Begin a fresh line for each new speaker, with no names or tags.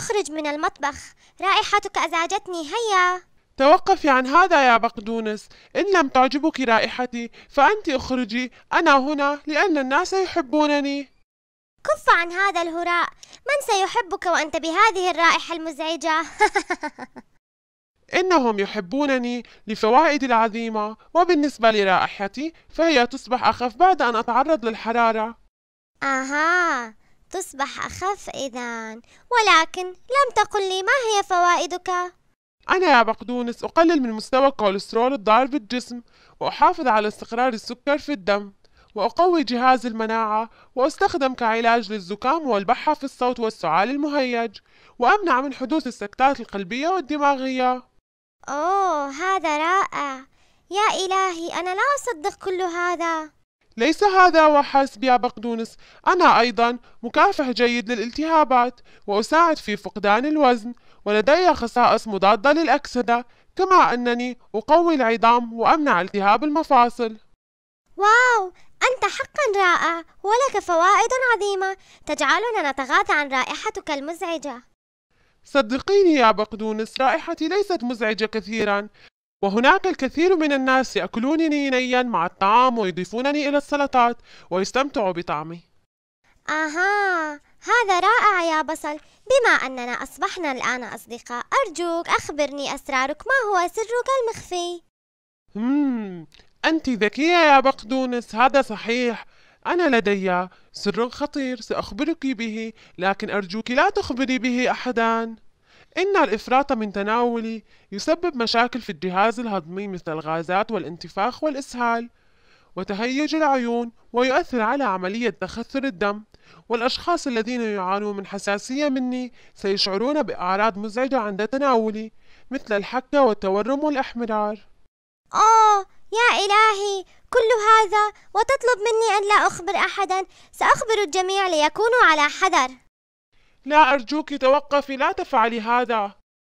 أخرج من المطبخ رائحتك أزعجتني هيا
توقفي عن هذا يا بقدونس إن لم تعجبك رائحتي فأنت أخرجي أنا هنا لأن الناس يحبونني كف عن هذا الهراء من سيحبك وأنت
بهذه الرائحة المزعجة
إنهم يحبونني لفوائدي العظيمة وبالنسبة لرائحتي فهي تصبح أخف بعد أن أتعرض للحرارة
أها تصبح أخف إذا ولكن
لم تقل لي ما هي فوائدك أنا يا بقدونس أقلل من مستوى الكوليسترول الضار في الجسم وأحافظ على استقرار السكر في الدم وأقوي جهاز المناعة وأستخدم كعلاج للزكام والبحة في الصوت والسعال المهيج وأمنع من حدوث السكتات القلبية والدماغية أوه هذا
رائع
يا إلهي
أنا لا أصدق كل
هذا ليس هذا وحسب يا بقدونس أنا أيضا مكافح جيد للالتهابات وأساعد في فقدان الوزن ولدي خصائص مضادة للأكسدة كما أنني أقوي العظام وأمنع التهاب المفاصل
واو أنت حقا رائع ولك فوائد عظيمة تجعلنا نتغاضى عن رائحتك المزعجة
صدقيني يا بقدونس رائحتي ليست مزعجة كثيرا وهناك الكثير من الناس يأكلونني نيا مع الطعام ويضيفونني إلى السلطات ويستمتعوا بطعمي
أها هذا رائع يا بصل بما أننا أصبحنا الآن أصدقاء أرجوك أخبرني أسرارك ما هو سرك المخفي
مم. أنت ذكية يا بقدونس هذا صحيح أنا لدي سر خطير سأخبرك به لكن أرجوك لا تخبري به أحدا إن الإفراط من تناوله يسبب مشاكل في الجهاز الهضمي مثل الغازات والانتفاخ والإسهال وتهيج العيون ويؤثر على عملية تخثر الدم والأشخاص الذين يعانون من حساسية مني سيشعرون بأعراض مزعجة عند تناولي مثل الحكة والتورم والأحمرار آه يا إلهي كل هذا وتطلب مني أن لا أخبر
أحدا سأخبر الجميع ليكونوا على حذر لا أرجوك توقفي لا تفعلي هذا